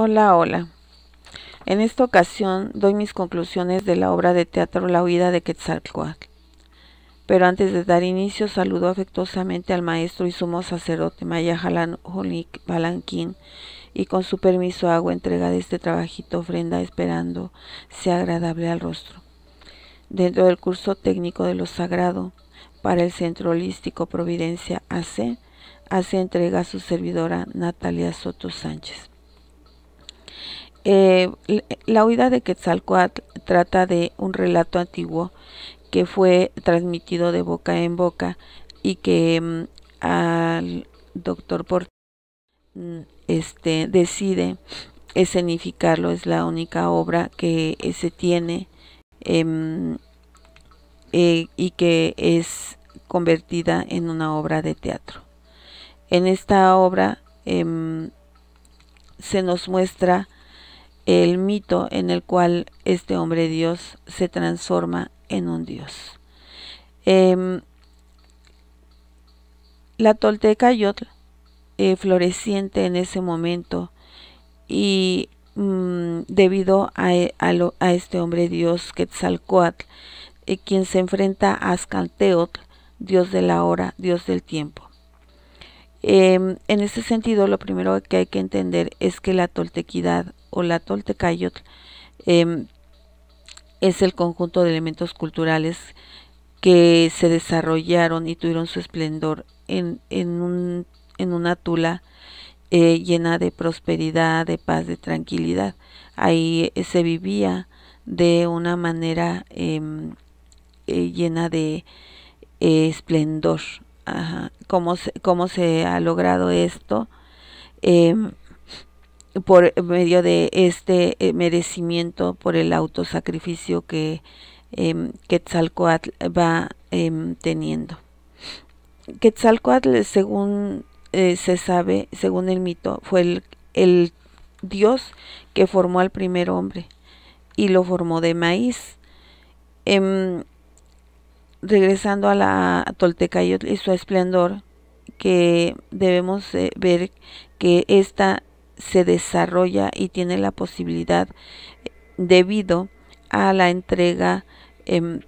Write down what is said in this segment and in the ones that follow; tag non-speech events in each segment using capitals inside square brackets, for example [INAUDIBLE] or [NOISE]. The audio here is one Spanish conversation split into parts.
Hola, hola. En esta ocasión doy mis conclusiones de la obra de teatro La huida de Quetzalcoatl. Pero antes de dar inicio, saludo afectuosamente al maestro y sumo sacerdote Maya Holik Balanquín y con su permiso hago entrega de este trabajito ofrenda esperando sea agradable al rostro. Dentro del curso técnico de lo sagrado para el Centro Holístico Providencia AC, hace entrega a su servidora Natalia Soto Sánchez. Eh, la huida de Quetzalcoatl trata de un relato antiguo que fue transmitido de boca en boca y que mm, al doctor Port mm, este, decide escenificarlo, es la única obra que se tiene em, eh, y que es convertida en una obra de teatro. En esta obra em, se nos muestra el mito en el cual este hombre Dios se transforma en un Dios. Em, la tolteca yotl, eh, floreciente en ese momento, y mm, debido a, a, este hombre Dios, Quetzalcoatl, eh, quien se enfrenta a Azcalteotl, Dios de la hora, Dios del tiempo. Em, en ese sentido, lo primero que hay que entender es que la toltequidad o la Toltecayotl em, es el conjunto de elementos culturales que se desarrollaron y tuvieron su esplendor en, un, una tula eh, llena de prosperidad, de paz, de tranquilidad. Ahí eh, se vivía de una manera em, eh, llena de esplendor. ¿Cómo, ¿Cómo se ha logrado esto? Em, por medio de este eh, merecimiento por el autosacrificio que eh, Quetzalcoatl va em, teniendo. Quetzalcoatl, según eh, se sabe, según el mito, fue el, dios que formó al primer hombre y lo formó de maíz. Em, regresando a la Tolteca y su esplendor, que debemos eh, ver que esta se desarrolla y tiene la posibilidad debido a la entrega em,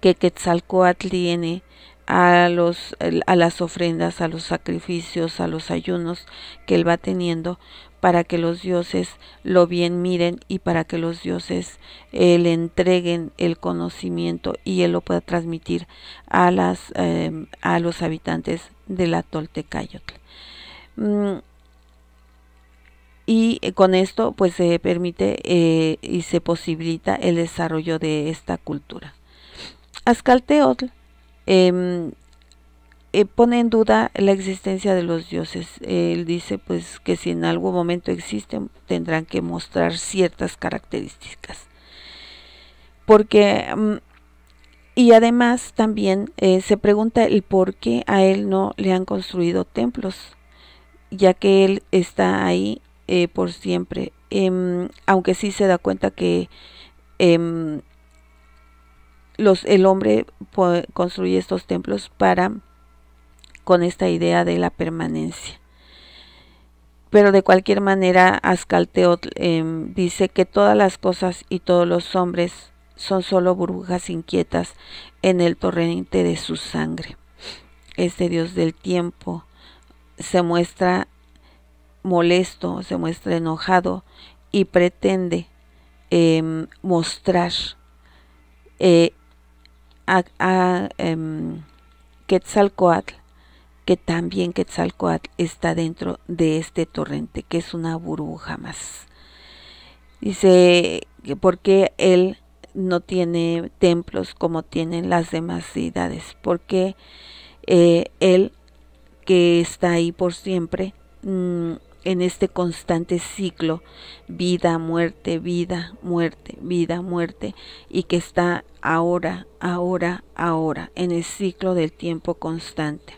que Quetzalcoatl tiene a, los, a las ofrendas, a los sacrificios, a los ayunos que él va teniendo para que los dioses lo bien miren y para que los dioses eh, le entreguen el conocimiento y él lo pueda transmitir a, las, em, a los habitantes de la Toltecayotl. Mm, y eh, con esto pues se permite eh, y se posibilita el desarrollo de esta cultura. Azcalteotl em, eh, pone en duda la existencia de los dioses. Él dice pues que si en algún momento existen tendrán que mostrar ciertas características. Porque mm, y además también se pregunta el por qué a él no le han construido templos, ya que él está ahí eh, por siempre. Em, aunque sí se da cuenta que em, los, el hombre construye estos templos para con esta idea de la permanencia. Pero de cualquier manera, Ascalteot em, dice que todas las cosas y todos los hombres son solo burbujas inquietas en el torrente de su sangre. Este Dios del tiempo se muestra molesto, se muestra enojado y pretende em, mostrar eh, a, em, Quetzalcoatl que también Quetzalcoatl está dentro de este torrente, que es una burbuja más. Dice, que porque él no tiene templos como tienen las demás ciudades Porque eh, él, que está ahí por siempre, mm, en este constante ciclo vida, muerte, vida, muerte, vida, muerte, y que está ahora, ahora, ahora, en el ciclo del tiempo constante.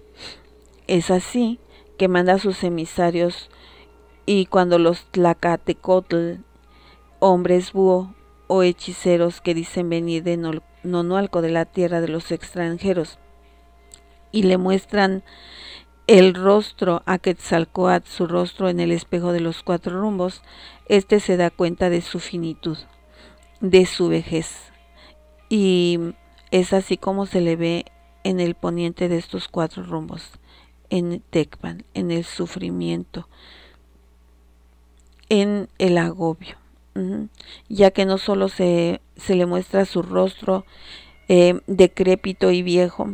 Es así que manda a sus emisarios y cuando los Tlacatecotl, hombres búho o hechiceros que dicen venir de Nonualco, de la tierra de los extranjeros, y le muestran el rostro a Quetzalcoatl, su rostro en el espejo de los cuatro rumbos, este se da cuenta de su finitud, de su vejez. Y es así como se le ve en el poniente de estos cuatro rumbos, en Tecpan, en el sufrimiento, en el agobio, ya que no solo se, le muestra su rostro eh, decrépito y viejo,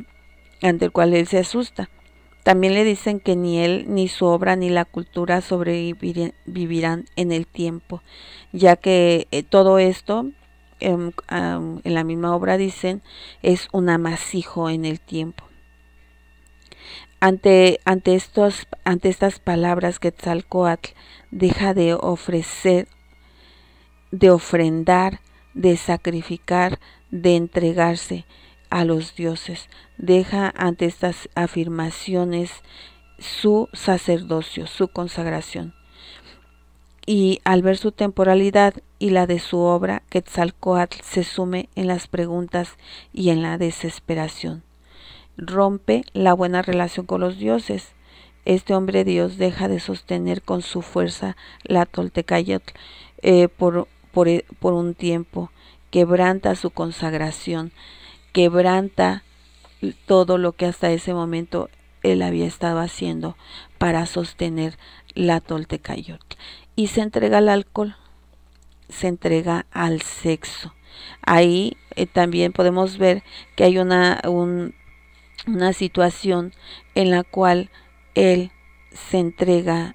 ante el cual él se asusta, también le dicen que ni él, ni su obra, ni la cultura sobrevivirán en el tiempo, ya que eh, todo esto, em, en la misma obra dicen, es un amasijo en el tiempo. Ante, ante, estos, ante estas palabras, Quetzalcoatl deja de ofrecer, de ofrendar, de sacrificar, de entregarse a los dioses. Deja ante estas afirmaciones su sacerdocio, su consagración. Y al ver su temporalidad y la de su obra, Quetzalcoatl se sume en las preguntas y en la desesperación. Rompe la buena relación con los dioses. Este hombre Dios deja de sostener con su fuerza la Toltecayotl eh, por, eh, por un tiempo. Quebranta su consagración quebranta todo lo que hasta ese momento él había estado haciendo para sostener la toltecayotl. Y se entrega al alcohol, se entrega al sexo. Ahí eh, también podemos ver que hay una, una situación en la cual él se entrega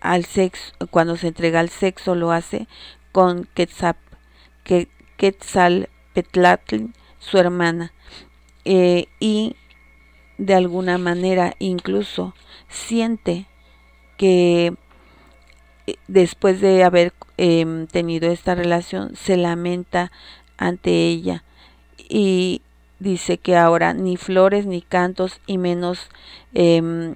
al sexo, cuando se entrega al sexo lo hace con Quetzal, que, su hermana. Eh, y de alguna manera incluso siente que eh, después de haber em, tenido esta relación se lamenta ante ella y dice que ahora ni flores ni cantos y menos em,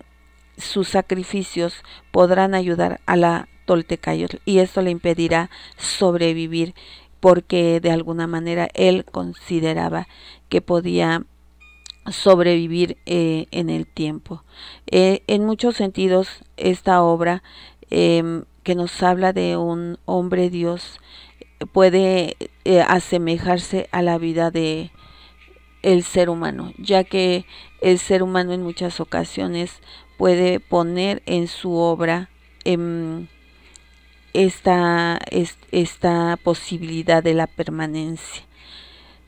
sus sacrificios podrán ayudar a la Toltecayotl y esto le impedirá sobrevivir porque de alguna manera él consideraba que podía sobrevivir eh, en el tiempo. Eh, en muchos sentidos, esta obra em, que nos habla de un hombre Dios puede eh, asemejarse a la vida de el ser humano, ya que el ser humano en muchas ocasiones puede poner en su obra em, esta, esta posibilidad de la permanencia.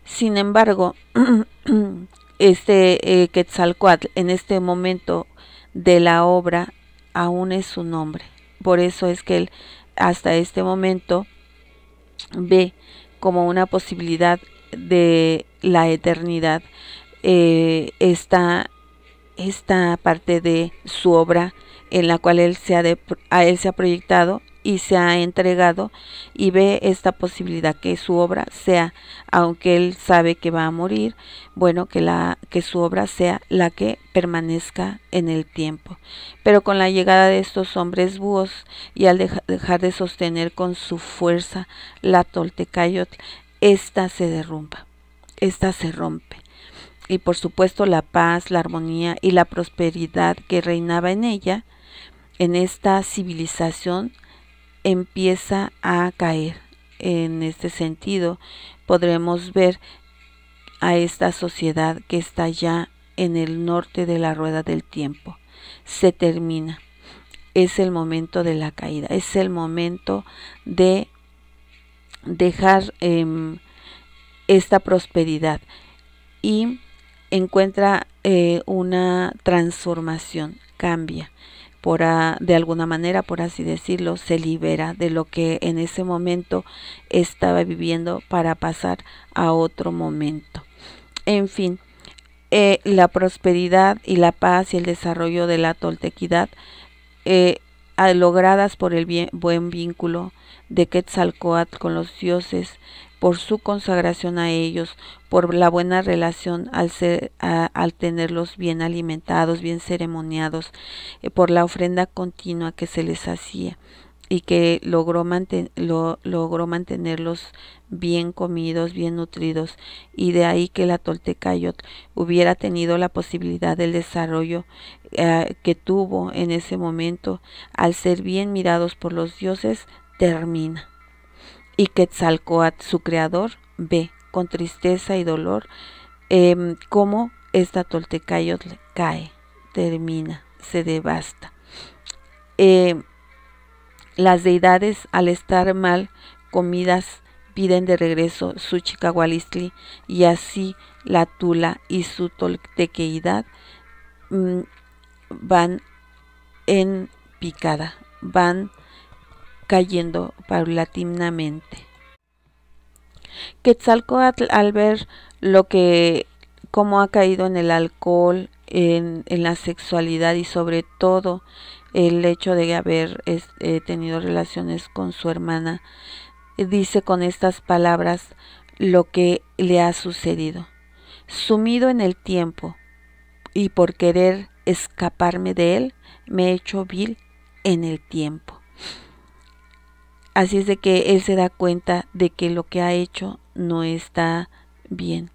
Sin embargo, [CLEARS THROAT] este eh, Quetzalcoatl en este momento de la obra aún es su nombre. Por eso es que él hasta este momento ve como una posibilidad de la eternidad eh, esta, parte de su obra en la cual él se él se ha proyectado y se ha entregado y ve esta posibilidad que su obra sea, aunque él sabe que va a morir, bueno, que, la, que su obra sea la que permanezca en el tiempo. Pero con la llegada de estos hombres búhos y al dejar de sostener con su fuerza la toltecayotl, esta se derrumba, esta se rompe y por supuesto la paz, la armonía y la prosperidad que reinaba en ella, en esta civilización, empieza a caer. En este sentido, podremos ver a esta sociedad que está ya en el norte de la rueda del tiempo. Se termina. Es el momento de la caída. Es el momento de dejar em, esta prosperidad y encuentra eh, una transformación, cambia de alguna manera, por así decirlo, se libera de lo que en ese momento estaba viviendo para pasar a otro momento. En fin, eh, la prosperidad y la paz y el desarrollo de la toltequidad eh, logradas por el buen vínculo de Quetzalcoatl con los dioses, por su consagración a ellos, por la buena relación al, al tenerlos bien alimentados, bien ceremoniados, eh, por la ofrenda continua que se les hacía y que logró, mantenerlos bien comidos, bien nutridos, y de ahí que la Toltecayot hubiera tenido la posibilidad del desarrollo eh, que tuvo en ese momento al ser bien mirados por los dioses, termina. Y Quetzalcoatl, su creador, ve con tristeza y dolor, como em, cómo esta toltecayotle cae, termina, se devasta. Em, las deidades, al estar mal comidas, piden de regreso su chicahualistli y así la tula y su toltequeidad mm, van en picada, van cayendo paulatinamente. Quetzalcoatl al ver lo que cómo ha caído en el alcohol, en, en la sexualidad y sobre todo el hecho de haber eh, tenido relaciones con su hermana, dice con estas palabras lo que le ha sucedido. Sumido en el tiempo y por querer escaparme de él, me he hecho vil en el tiempo. Así es de que él se da cuenta de que lo que ha hecho no está bien.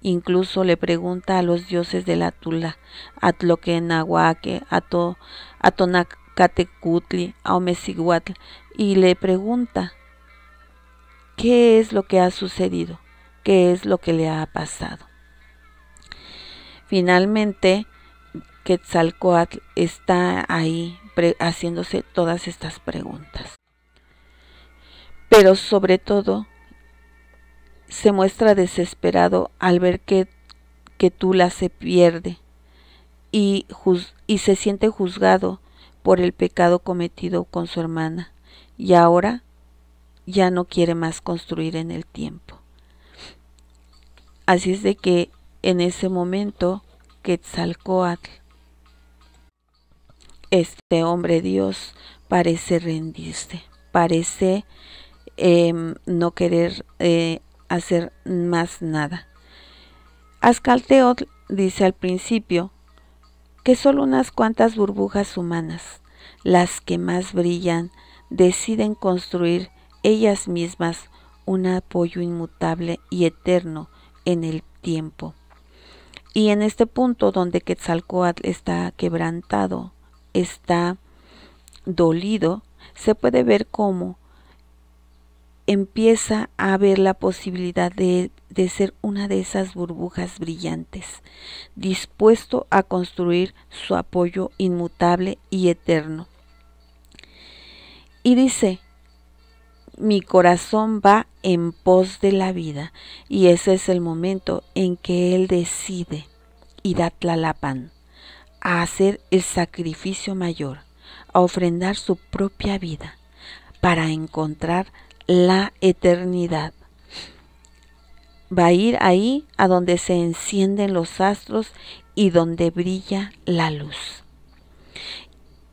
Incluso le pregunta a los dioses de la Tula, a Tloquenahuaque, a, Tonacatecutli, a y le pregunta, ¿qué es lo que ha sucedido? ¿Qué es lo que le ha pasado? Finalmente, Quetzalcoatl está ahí haciéndose todas estas preguntas pero sobre todo se muestra desesperado al ver que, que Tula se pierde y, y se siente juzgado por el pecado cometido con su hermana y ahora ya no quiere más construir en el tiempo. Así es de que en ese momento Quetzalcoatl, este hombre Dios, parece rendirse, parece Em, no querer eh, hacer más nada. Ascalteot dice al principio que solo unas cuantas burbujas humanas, las que más brillan, deciden construir ellas mismas un apoyo inmutable y eterno en el tiempo. Y en este punto donde Quetzalcoatl está quebrantado, está dolido, se puede ver cómo empieza a ver la posibilidad de, ser una de esas burbujas brillantes, dispuesto a construir su apoyo inmutable y eterno. Y dice, mi corazón va en pos de la vida, y ese es el momento en que él decide, y da pan, a hacer el sacrificio mayor, a ofrendar su propia vida, para encontrar la eternidad. Va a ir ahí a donde se encienden los astros y donde brilla la luz.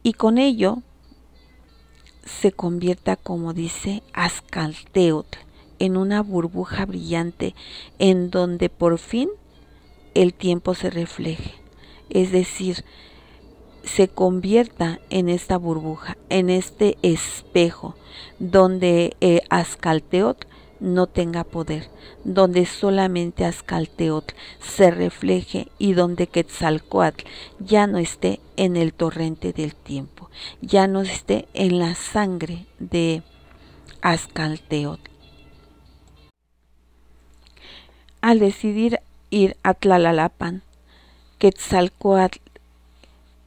Y con ello se convierta, como dice Ascalteot en una burbuja brillante en donde por fin el tiempo se refleje. Es decir, se convierta en esta burbuja, en este espejo, donde eh, Ascalteot no tenga poder, donde solamente Ascalteot se refleje y donde Quetzalcoatl ya no esté en el torrente del tiempo, ya no esté en la sangre de Ascalteot. Al decidir ir a Tlalalapan, Quetzalcoatl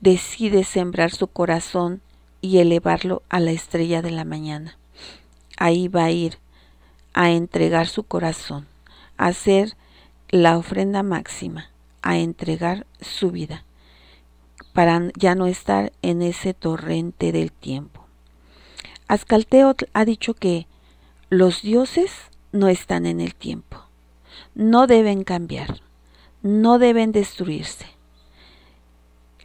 decide sembrar su corazón y elevarlo a la estrella de la mañana. Ahí va a ir a entregar su corazón, a hacer la ofrenda máxima, a entregar su vida, para ya no estar en ese torrente del tiempo. ascalteot ha dicho que los dioses no están en el tiempo, no deben cambiar, no deben destruirse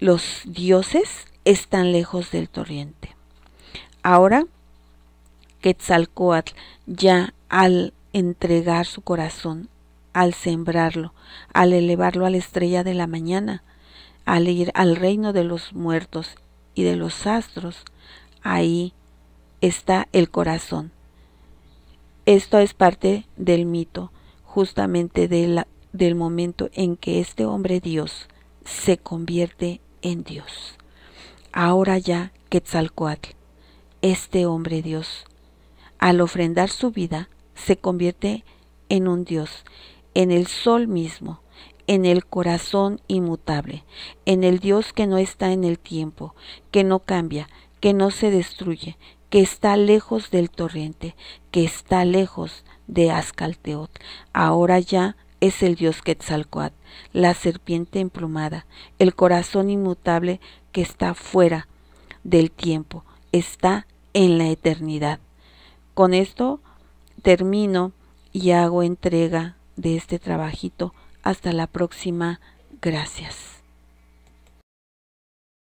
los dioses están lejos del torriente. Ahora, Quetzalcoatl, ya al entregar su corazón, al sembrarlo, al elevarlo a la estrella de la mañana, al ir al reino de los muertos y de los astros, ahí está el corazón. Esto es parte del mito, justamente del momento en que este hombre Dios se convierte en en Dios. Ahora ya, Quetzalcoatl, este hombre Dios, al ofrendar su vida, se convierte en un Dios, en el sol mismo, en el corazón inmutable, en el Dios que no está en el tiempo, que no cambia, que no se destruye, que está lejos del torrente, que está lejos de Ascalteot. Ahora ya, es el dios Quetzalcoatl, la serpiente emplumada, el corazón inmutable que está fuera del tiempo, está en la eternidad. Con esto termino y hago entrega de este trabajito. Hasta la próxima. Gracias.